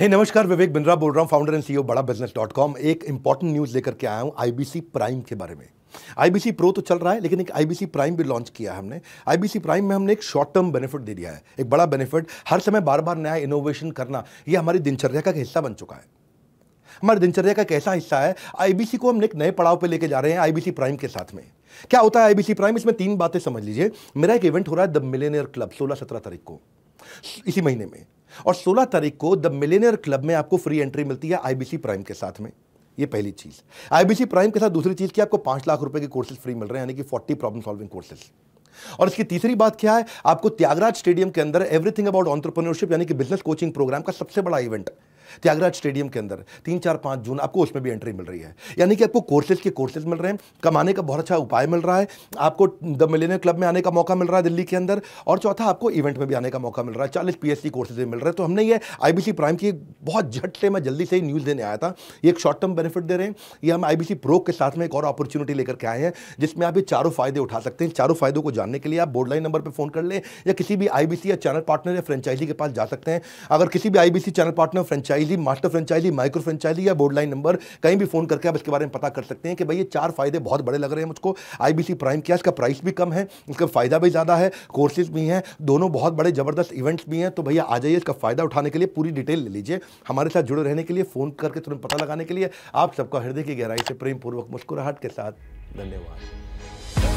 हे hey, नमस्कार विवेक बिंद्रा बोल रहा हूँ founder and CEO Bada business dot com एक इंपॉर्टेंट न्यूज़ लेकर के आया हूँ आईबीसी प्राइम के बारे में आईबीसी प्रो तो चल रहा है लेकिन एक आईबीसी प्राइम भी लॉन्च किया है हमने आईबीसी प्राइम में हमने एक शॉर्ट टर्म बेनिफिट दे दिया है एक बड़ा बेनिफिट हर समय बार बार नया इनोवेशन करना यह हमारी दिनचर्या का हिस्सा बन चुका है हमारी दिनचर्या का कैसा हिस्सा है आईबीसी को हम एक नए पड़ाव पर लेके जा रहे हैं आईबीसी प्राइम के साथ में क्या होता है आईबीसी प्राइम इसमें तीन बातें समझ लीजिए मेरा एक इवेंट हो रहा है द मिलेनियर क्लब सोलह सत्रह तारीख को इसी महीने में और 16 तारीख को द मिलेनियर क्लब में आपको फ्री एंट्री मिलती है आईबीसी प्राइम के साथ में ये पहली चीज़ आईबीसी प्राइम के साथ दूसरी चीज़ कि आपको पांच लाख रुपए के कोर्सेज फ्री मिल रहे हैं यानी कि फोर्टी प्रॉब्लम सॉल्विंग कोर्सेज और इसकी तीसरी बात क्या है आपको त्यागराज स्टेडियम के अंदर एवरीथिंग अबाउट ऑन्टरप्रनरशिप यानी कि बिजनेस कोचिंग प्रोग्राम का सबसे बड़ा इवेंट त्यागराज स्टेडियम के अंदर तीन चार पाँच जून आपको उसमें भी एंट्री मिल रही है यानी कि आपको कोर्सेज के कोर्सेज मिल रहे हैं कमाने का बहुत अच्छा उपाय मिल रहा है आपको द मिलेनियर क्लब में आने का मौका मिल रहा है दिल्ली के अंदर और चौथा आपको इवेंट में भी आने का मौका मिल रहा है चालीस पी कोर्सेज मिल रहे हैं तो हमने ये आई प्राइम की बहुत झट से मैं जल्दी से ही न्यूज़ देने आया था ये एक शॉर्ट टर्म बेनिफिट दे रहे हैं ये हम आई प्रो के साथ में एक और अपॉर्चुनिटी लेकर के आए हैं जिसमें आप ये चारों फायदे उठा सकते हैं चारों फायदों को जानने के लिए आप बोर्डलाइन नंबर पर फोन कर लें या किसी भी आई या चैनल पार्टनर या फ्रेंचाइजी के पास जा सकते हैं अगर किसी भी आई channel partner franchise franchisee master franchisee micro franchisee या बोर्ड लाइन नंबर कहीं भी फोन करके आप इसके बारे में पता कर सकते हैं कि भाई ये चार फायदे बहुत बड़े लग रहे हैं मुझको आईबीसी प्राइम क्या इसका प्राइस भी कम है इसका फायदा भी ज़्यादा है कोर्सेज भी हैं दोनों बहुत बड़े जबरदस्त इवेंट्स भी हैं तो भैया आ जाइए इसका फायदा उठाने के लिए पूरी डिटेल ले लीजिए हमारे साथ जुड़े रहने के लिए फ़ोन करके तुरंत पता लगाने के लिए आप सबका हृदय की गहराई से प्रेम पूर्वक मुस्कुराहट के साथ धन्यवाद